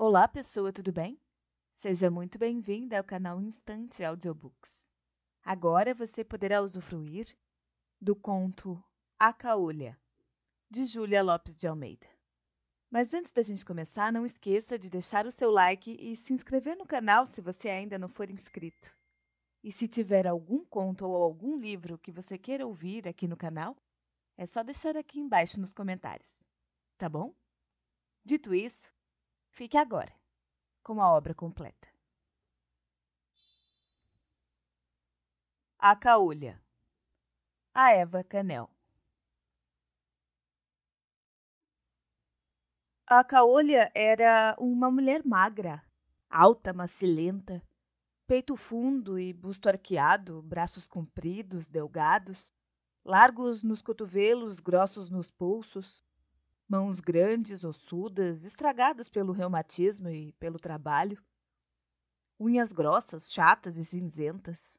Olá, pessoa, tudo bem? Seja muito bem-vinda ao canal Instante Audiobooks. Agora você poderá usufruir do conto A Caolha, de Júlia Lopes de Almeida. Mas antes da gente começar, não esqueça de deixar o seu like e se inscrever no canal se você ainda não for inscrito. E se tiver algum conto ou algum livro que você queira ouvir aqui no canal, é só deixar aqui embaixo nos comentários, tá bom? Dito isso, Fique agora com a obra completa. A Caolha, a Eva Canel. A Caolha era uma mulher magra, alta, macilenta, peito fundo e busto arqueado, braços compridos, delgados, largos nos cotovelos, grossos nos pulsos, Mãos grandes, ossudas, estragadas pelo reumatismo e pelo trabalho. Unhas grossas, chatas e cinzentas.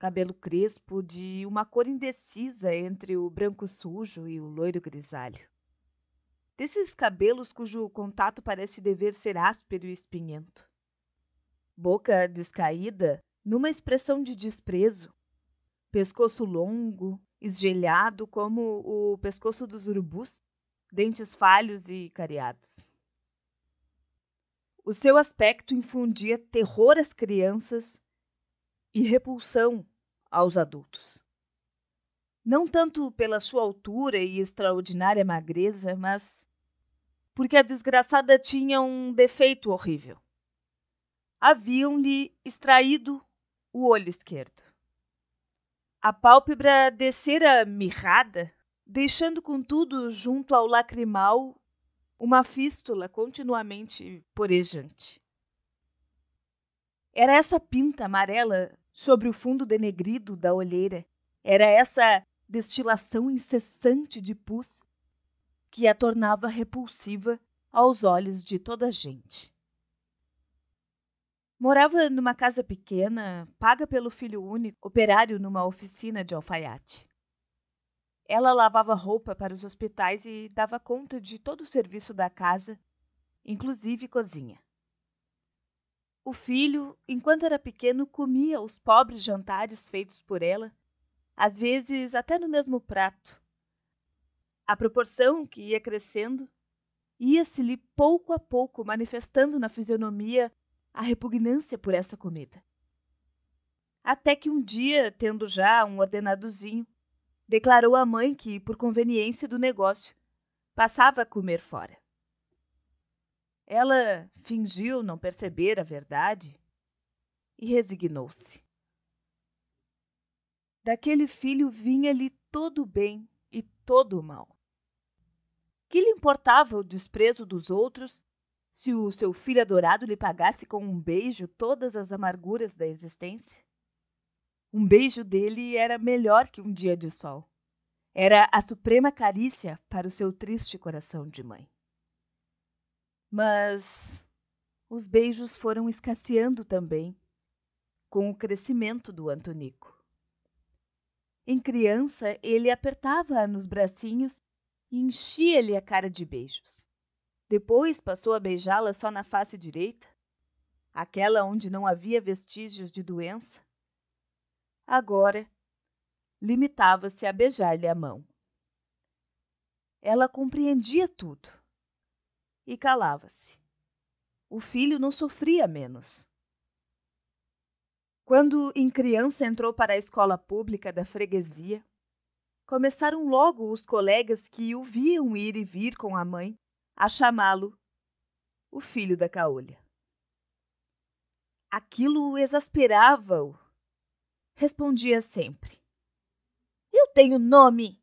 Cabelo crespo de uma cor indecisa entre o branco sujo e o loiro grisalho. Desses cabelos cujo contato parece dever ser áspero e espinhento. Boca descaída, numa expressão de desprezo. Pescoço longo, esgelhado como o pescoço dos urubus dentes falhos e cariados. O seu aspecto infundia terror às crianças e repulsão aos adultos. Não tanto pela sua altura e extraordinária magreza, mas porque a desgraçada tinha um defeito horrível. Haviam-lhe extraído o olho esquerdo. A pálpebra descera mirrada deixando contudo junto ao lacrimal uma fístula continuamente porejante. Era essa pinta amarela sobre o fundo denegrido da olheira, era essa destilação incessante de pus que a tornava repulsiva aos olhos de toda a gente. Morava numa casa pequena, paga pelo filho único, operário numa oficina de alfaiate. Ela lavava roupa para os hospitais e dava conta de todo o serviço da casa, inclusive cozinha. O filho, enquanto era pequeno, comia os pobres jantares feitos por ela, às vezes até no mesmo prato. A proporção que ia crescendo, ia-se-lhe pouco a pouco manifestando na fisionomia a repugnância por essa comida. Até que um dia, tendo já um ordenadozinho, declarou à mãe que, por conveniência do negócio, passava a comer fora. Ela fingiu não perceber a verdade e resignou-se. Daquele filho vinha-lhe todo o bem e todo o mal. Que lhe importava o desprezo dos outros se o seu filho adorado lhe pagasse com um beijo todas as amarguras da existência? Um beijo dele era melhor que um dia de sol. Era a suprema carícia para o seu triste coração de mãe. Mas os beijos foram escasseando também com o crescimento do Antonico. Em criança, ele apertava-a nos bracinhos e enchia-lhe a cara de beijos. Depois passou a beijá-la só na face direita, aquela onde não havia vestígios de doença, Agora, limitava-se a beijar-lhe a mão. Ela compreendia tudo e calava-se. O filho não sofria menos. Quando, em criança, entrou para a escola pública da freguesia, começaram logo os colegas que o viam ir e vir com a mãe a chamá-lo o filho da caolha. Aquilo exasperava-o respondia sempre: Eu tenho nome!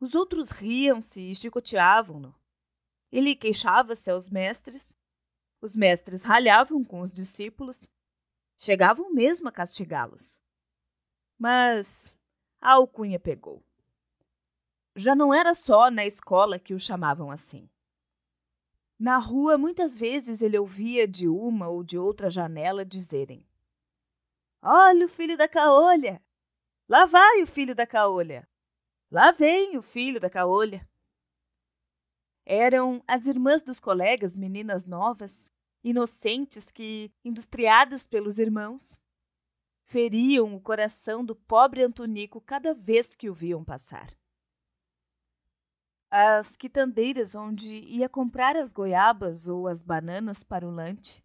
Os outros riam-se e chicoteavam-no. Ele queixava-se aos mestres, os mestres ralhavam com os discípulos, chegavam mesmo a castigá-los. Mas a alcunha pegou. Já não era só na escola que o chamavam assim. Na rua, muitas vezes ele ouvia de uma ou de outra janela dizerem: Olha o filho da caolha! Lá vai o filho da caolha! Lá vem o filho da caolha! Eram as irmãs dos colegas, meninas novas, inocentes que, industriadas pelos irmãos, feriam o coração do pobre Antonico cada vez que o viam passar. As quitandeiras onde ia comprar as goiabas ou as bananas para o lanche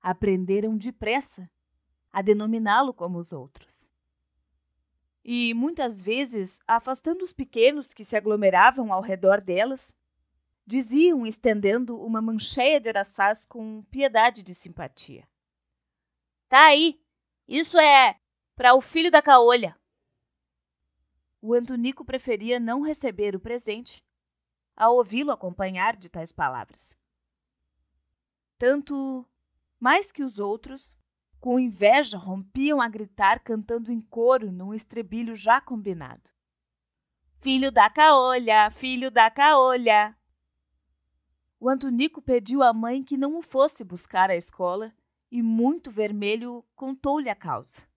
aprenderam depressa a denominá-lo como os outros. E muitas vezes, afastando os pequenos que se aglomeravam ao redor delas, diziam, estendendo uma mancheia de araçás com piedade de simpatia: Tá aí, isso é para o filho da caolha. O Antonico preferia não receber o presente ao ouvi-lo acompanhar de tais palavras. Tanto mais que os outros, com inveja, rompiam a gritar cantando em coro num estrebilho já combinado. Filho da caolha, filho da caolha. O Antonico pediu à mãe que não o fosse buscar à escola e, muito vermelho, contou-lhe a causa.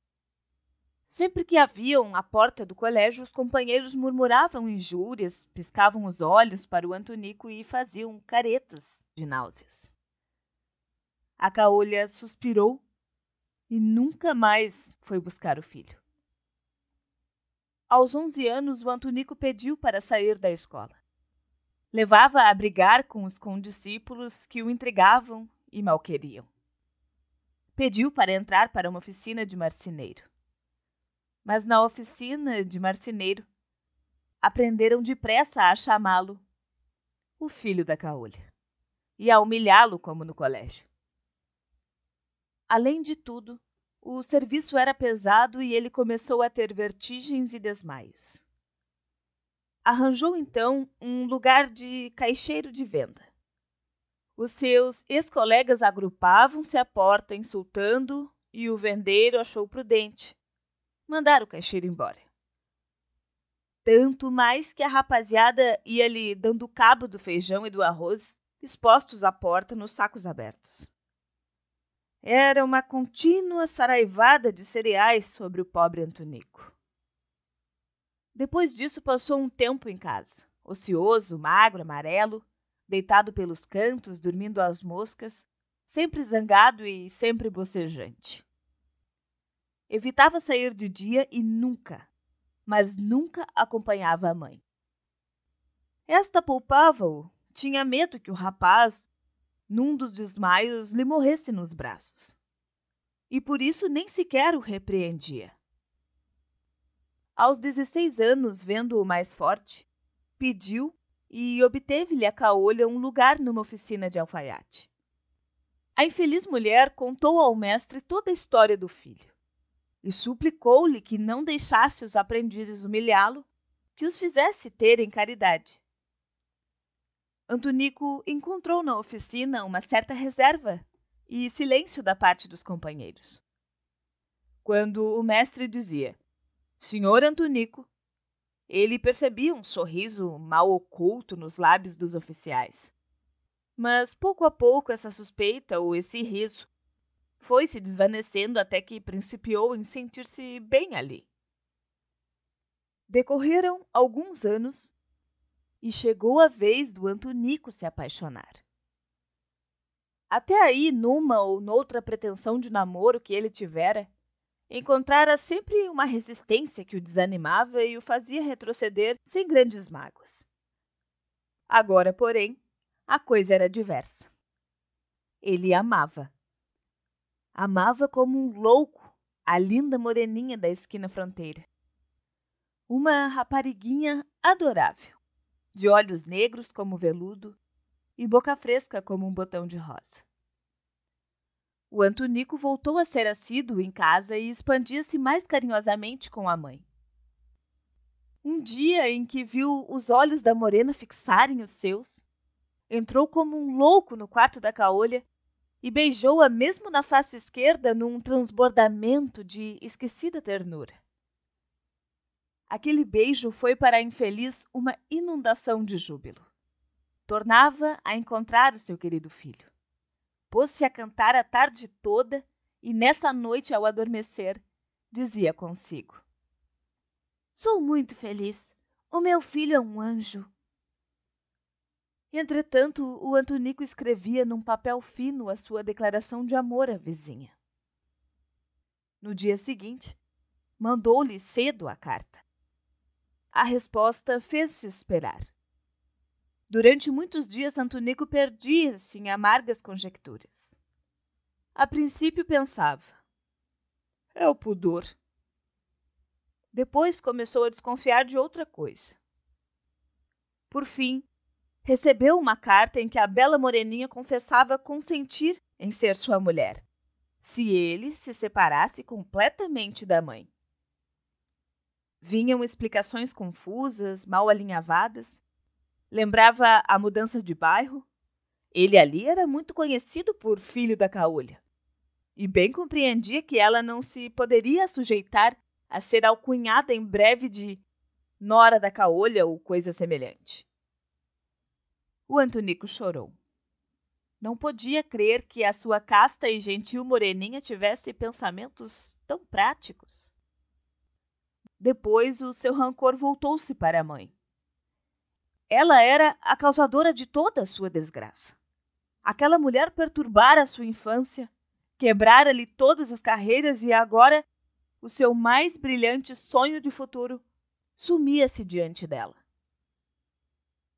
Sempre que haviam à porta do colégio, os companheiros murmuravam injúrias, piscavam os olhos para o Antonico e faziam caretas de náuseas. A caolha suspirou e nunca mais foi buscar o filho. Aos 11 anos, o Antonico pediu para sair da escola. Levava a brigar com os condiscípulos que o entregavam e malqueriam. Pediu para entrar para uma oficina de marceneiro. Mas na oficina de marceneiro, aprenderam depressa a chamá-lo o filho da caolha e a humilhá-lo como no colégio. Além de tudo, o serviço era pesado e ele começou a ter vertigens e desmaios. Arranjou então um lugar de caixeiro de venda. Os seus ex-colegas agrupavam-se à porta insultando e o vendeiro achou prudente mandar o caixeiro embora. Tanto mais que a rapaziada ia lhe dando cabo do feijão e do arroz expostos à porta nos sacos abertos. Era uma contínua saraivada de cereais sobre o pobre Antonico. Depois disso, passou um tempo em casa, ocioso, magro, amarelo, deitado pelos cantos, dormindo às moscas, sempre zangado e sempre bocejante. Evitava sair de dia e nunca, mas nunca acompanhava a mãe. Esta poupava-o, tinha medo que o rapaz, num dos desmaios lhe morresse nos braços. E por isso nem sequer o repreendia. Aos 16 anos, vendo-o mais forte, pediu e obteve-lhe a caolha um lugar numa oficina de alfaiate. A infeliz mulher contou ao mestre toda a história do filho e suplicou-lhe que não deixasse os aprendizes humilhá-lo, que os fizesse terem caridade. Antonico encontrou na oficina uma certa reserva e silêncio da parte dos companheiros. Quando o mestre dizia Senhor Antonico, ele percebia um sorriso mal oculto nos lábios dos oficiais. Mas pouco a pouco essa suspeita ou esse riso foi se desvanecendo até que principiou em sentir-se bem ali. Decorreram alguns anos e chegou a vez do Antonico se apaixonar. Até aí, numa ou noutra pretensão de namoro que ele tivera, encontrara sempre uma resistência que o desanimava e o fazia retroceder sem grandes mágoas. Agora, porém, a coisa era diversa. Ele amava. Amava como um louco a linda moreninha da esquina fronteira. Uma rapariguinha adorável de olhos negros como veludo e boca fresca como um botão de rosa. O Antonico voltou a ser assíduo em casa e expandia-se mais carinhosamente com a mãe. Um dia em que viu os olhos da morena fixarem os seus, entrou como um louco no quarto da caolha e beijou-a mesmo na face esquerda num transbordamento de esquecida ternura. Aquele beijo foi para a infeliz uma inundação de júbilo. Tornava a encontrar o seu querido filho. Pôs-se a cantar a tarde toda e nessa noite, ao adormecer, dizia consigo: Sou muito feliz. O meu filho é um anjo. Entretanto, o Antonico escrevia num papel fino a sua declaração de amor à vizinha. No dia seguinte, mandou-lhe cedo a carta. A resposta fez-se esperar. Durante muitos dias, Antonico perdia-se em amargas conjecturas. A princípio pensava: é o pudor. Depois começou a desconfiar de outra coisa. Por fim, recebeu uma carta em que a bela moreninha confessava consentir em ser sua mulher, se ele se separasse completamente da mãe. Vinham explicações confusas, mal alinhavadas. Lembrava a mudança de bairro. Ele ali era muito conhecido por filho da caolha. E bem compreendia que ela não se poderia sujeitar a ser alcunhada em breve de nora da caolha ou coisa semelhante. O Antonico chorou. Não podia crer que a sua casta e gentil moreninha tivesse pensamentos tão práticos. Depois o seu rancor voltou-se para a mãe. Ela era a causadora de toda a sua desgraça. Aquela mulher perturbara a sua infância, quebrara-lhe todas as carreiras e agora o seu mais brilhante sonho de futuro sumia-se diante dela.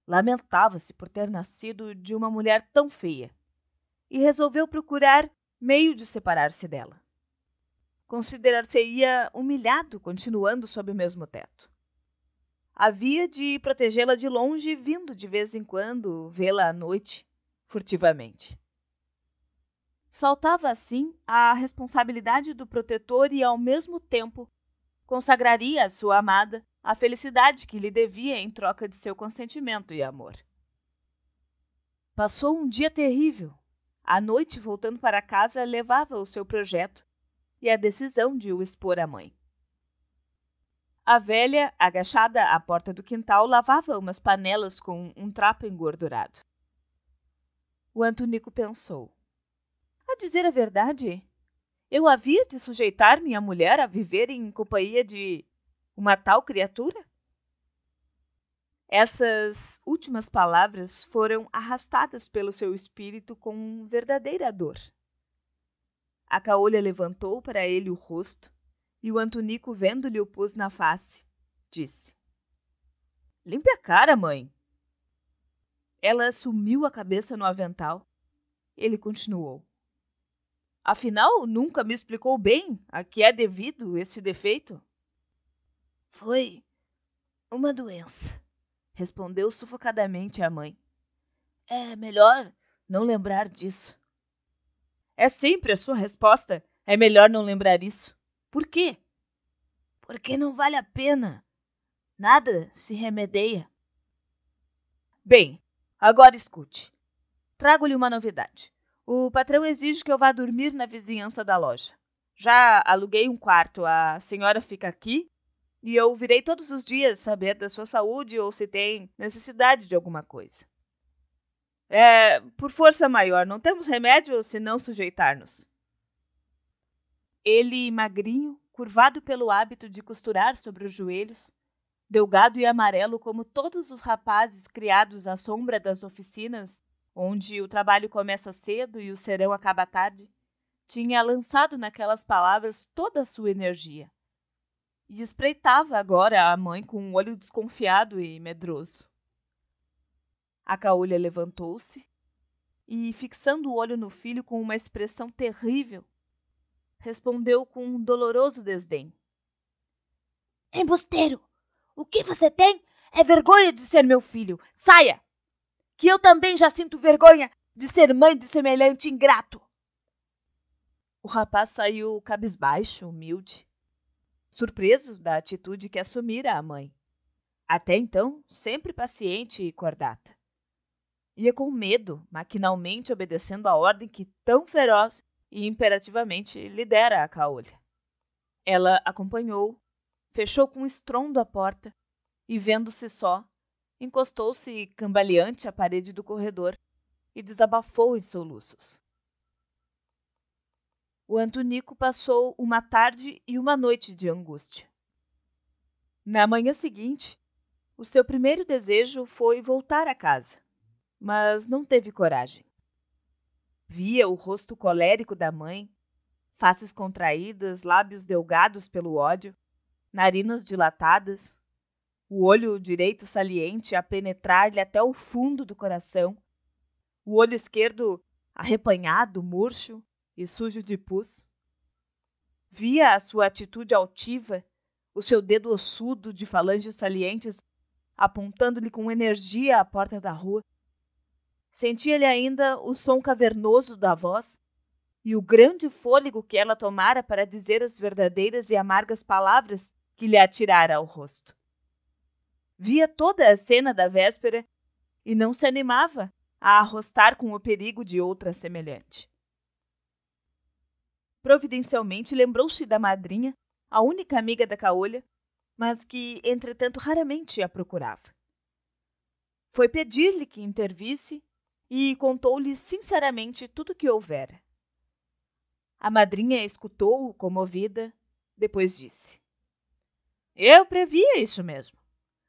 Lamentava-se por ter nascido de uma mulher tão feia e resolveu procurar meio de separar-se dela considerar-se-ia humilhado continuando sob o mesmo teto. Havia de protegê-la de longe, vindo de vez em quando vê-la à noite, furtivamente. Saltava assim a responsabilidade do protetor e, ao mesmo tempo, consagraria à sua amada a felicidade que lhe devia em troca de seu consentimento e amor. Passou um dia terrível. À noite, voltando para casa, levava o seu projeto e a decisão de o expor à mãe. A velha, agachada à porta do quintal, lavava umas panelas com um trapo engordurado. O Antônico pensou. A dizer a verdade, eu havia de sujeitar minha mulher a viver em companhia de uma tal criatura? Essas últimas palavras foram arrastadas pelo seu espírito com verdadeira dor. A caolha levantou para ele o rosto e o Antonico, vendo-lhe o pus na face, disse: Limpe a cara, mãe. Ela sumiu a cabeça no avental. Ele continuou: Afinal, nunca me explicou bem a que é devido este defeito. Foi uma doença, respondeu sufocadamente a mãe. É melhor não lembrar disso. É sempre a sua resposta. É melhor não lembrar isso. Por quê? Porque não vale a pena. Nada se remedeia. Bem, agora escute. Trago-lhe uma novidade. O patrão exige que eu vá dormir na vizinhança da loja. Já aluguei um quarto, a senhora fica aqui e eu virei todos os dias saber da sua saúde ou se tem necessidade de alguma coisa é, por força maior, não temos remédio senão sujeitar-nos. Ele, magrinho, curvado pelo hábito de costurar sobre os joelhos, delgado e amarelo como todos os rapazes criados à sombra das oficinas, onde o trabalho começa cedo e o serão acaba tarde, tinha lançado naquelas palavras toda a sua energia. E espreitava agora a mãe com um olho desconfiado e medroso. A caolha levantou-se e, fixando o olho no filho com uma expressão terrível, respondeu com um doloroso desdém: Embusteiro! O que você tem é vergonha de ser meu filho! Saia! Que eu também já sinto vergonha de ser mãe de semelhante ingrato! O rapaz saiu cabisbaixo, humilde, surpreso da atitude que assumira a mãe, até então sempre paciente e cordata. Ia com medo, maquinalmente obedecendo a ordem que tão feroz e imperativamente lhe dera a caolha. Ela acompanhou, fechou com estrondo a porta e, vendo-se só, encostou-se cambaleante à parede do corredor e desabafou em soluços. O Antonico passou uma tarde e uma noite de angústia. Na manhã seguinte, o seu primeiro desejo foi voltar a casa mas não teve coragem. Via o rosto colérico da mãe, faces contraídas, lábios delgados pelo ódio, narinas dilatadas, o olho direito saliente a penetrar-lhe até o fundo do coração, o olho esquerdo arrepanhado, murcho e sujo de pus. Via a sua atitude altiva, o seu dedo ossudo de falanges salientes apontando-lhe com energia a porta da rua. Sentia-lhe ainda o som cavernoso da voz e o grande fôlego que ela tomara para dizer as verdadeiras e amargas palavras que lhe atirara ao rosto. Via toda a cena da véspera e não se animava a arrostar com o perigo de outra semelhante. Providencialmente lembrou-se da madrinha, a única amiga da caolha, mas que, entretanto, raramente a procurava. Foi pedir-lhe que intervisse e contou-lhe sinceramente tudo o que houvera. A madrinha escutou-o comovida, depois disse: Eu previa isso mesmo.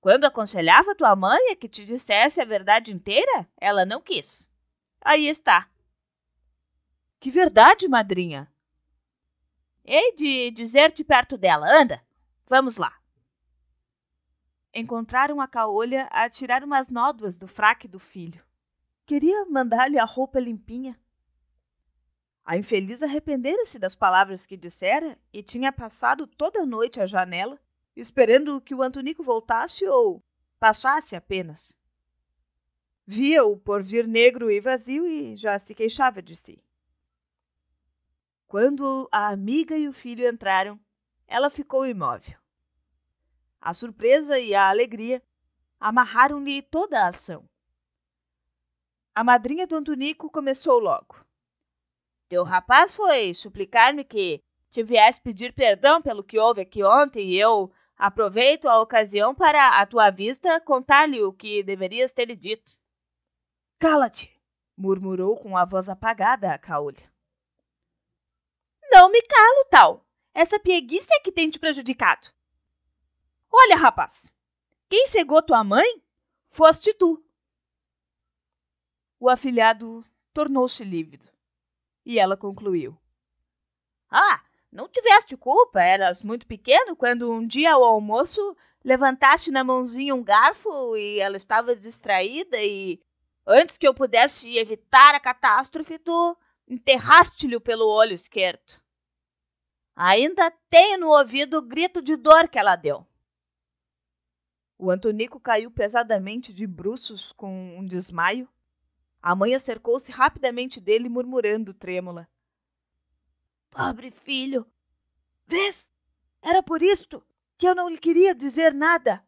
Quando aconselhava tua mãe a que te dissesse a verdade inteira, ela não quis. Aí está. Que verdade, madrinha? Hei de dizer-te perto dela. Anda, vamos lá. Encontraram a caolha a tirar umas nódoas do fraque do filho queria mandar-lhe a roupa limpinha. A infeliz arrependera-se das palavras que dissera e tinha passado toda a noite à janela, esperando que o Antônico voltasse ou passasse apenas. Via-o por vir negro e vazio e já se queixava de si. Quando a amiga e o filho entraram, ela ficou imóvel. A surpresa e a alegria amarraram-lhe toda a ação. A madrinha do Antonico começou logo. Teu rapaz foi suplicar-me que te viesse pedir perdão pelo que houve aqui ontem e eu aproveito a ocasião para, à tua vista, contar-lhe o que deverias ter lhe dito. Cala-te! murmurou com a voz apagada a caolha. Não me calo, tal! Essa pieguice é que tem te prejudicado. Olha, rapaz, quem chegou tua mãe? Foste tu, o afilhado tornou-se lívido. E ela concluiu: Ah, não tiveste culpa, eras muito pequeno quando um dia ao almoço levantaste na mãozinha um garfo e ela estava distraída e antes que eu pudesse evitar a catástrofe, tu enterraste-lhe pelo olho esquerdo. Ainda tenho no ouvido o grito de dor que ela deu. O Antonico caiu pesadamente de bruços com um desmaio a mãe acercou-se rapidamente dele, murmurando trêmula. Pobre filho! Vês? Era por isto que eu não lhe queria dizer nada.